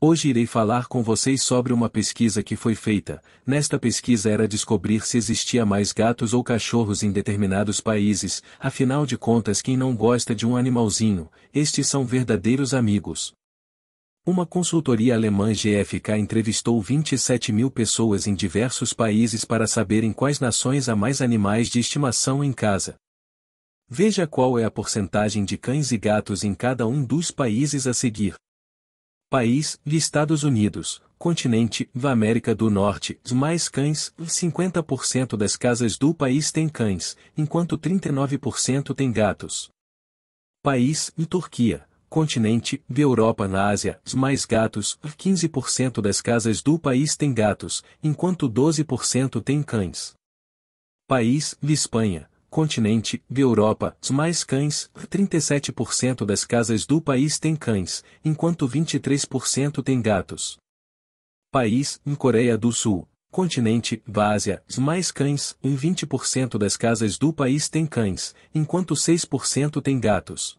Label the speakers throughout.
Speaker 1: Hoje irei falar com vocês sobre uma pesquisa que foi feita. Nesta pesquisa era descobrir se existia mais gatos ou cachorros em determinados países, afinal de contas, quem não gosta de um animalzinho, estes são verdadeiros amigos. Uma consultoria alemã GFK entrevistou 27 mil pessoas em diversos países para saberem quais nações há mais animais de estimação em casa. Veja qual é a porcentagem de cães e gatos em cada um dos países a seguir. País, Estados Unidos, continente, América do Norte, mais cães, 50% das casas do país têm cães, enquanto 39% têm gatos. País, Turquia, continente, Europa na Ásia, mais gatos, 15% das casas do país têm gatos, enquanto 12% têm cães. País, Espanha, continente, de Europa, mais cães, 37% das casas do país têm cães, enquanto 23% têm gatos. País, em Coreia do Sul, continente, Vásia, mais cães, em 20% das casas do país têm cães, enquanto 6% têm gatos.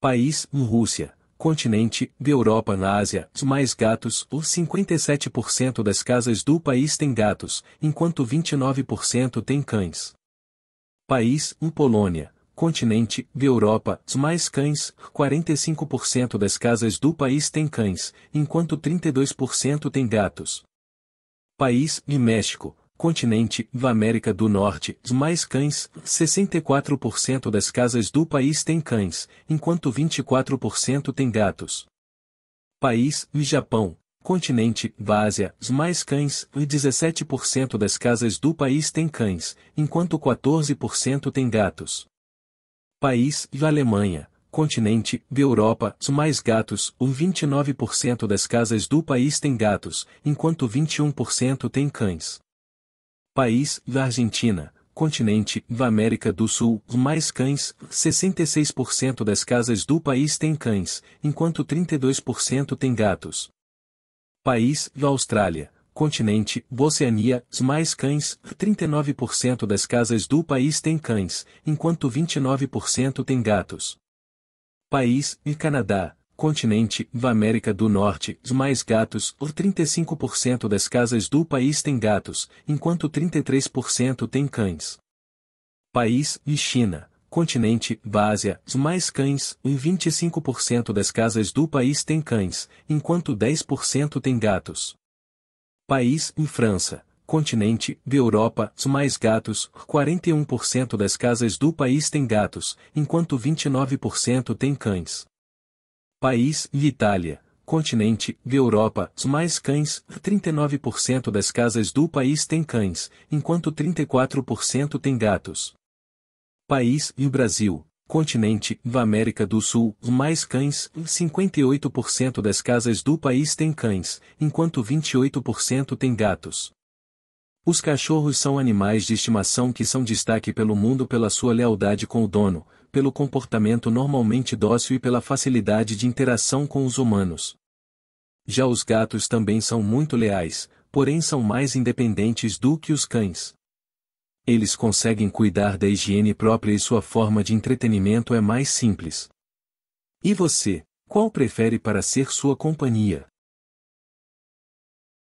Speaker 1: País, em Rússia, continente, de Europa na Ásia, mais gatos, os 57% das casas do país têm gatos, enquanto 29% têm cães país, um Polônia, continente, de Europa, mais cães, 45% das casas do país têm cães, enquanto 32% têm gatos. País, e México, continente, da América do Norte, mais cães, 64% das casas do país têm cães, enquanto 24% têm gatos. País, e Japão, continente, os mais cães, e 17% das casas do país têm cães, enquanto 14% têm gatos. País, e Alemanha, continente, e Europa, mais gatos, o 29% das casas do país têm gatos, enquanto 21% têm cães. País, e Argentina, continente, e América do Sul, mais cães, 66% das casas do país têm cães, enquanto 32% têm gatos. País, Austrália, continente, Oceania, mais cães, 39% das casas do país têm cães, enquanto 29% têm gatos. País, e Canadá, continente, América do Norte, mais gatos, 35% das casas do país têm gatos, enquanto 33% têm cães. País, e China, continente, várzea, mais cães, e 25% das casas do país têm cães, enquanto 10% têm gatos. País, em França, continente, de Europa, mais gatos, 41% das casas do país têm gatos, enquanto 29% têm cães. País, Itália, continente, de Europa, mais cães, 39% das casas do país têm cães, enquanto 34% têm gatos país e o Brasil, continente, da América do Sul, mais cães, 58% das casas do país têm cães, enquanto 28% têm gatos. Os cachorros são animais de estimação que são destaque pelo mundo pela sua lealdade com o dono, pelo comportamento normalmente dócil e pela facilidade de interação com os humanos. Já os gatos também são muito leais, porém são mais independentes do que os cães eles conseguem cuidar da higiene própria e sua forma de entretenimento é mais simples. E você, qual prefere para ser sua companhia?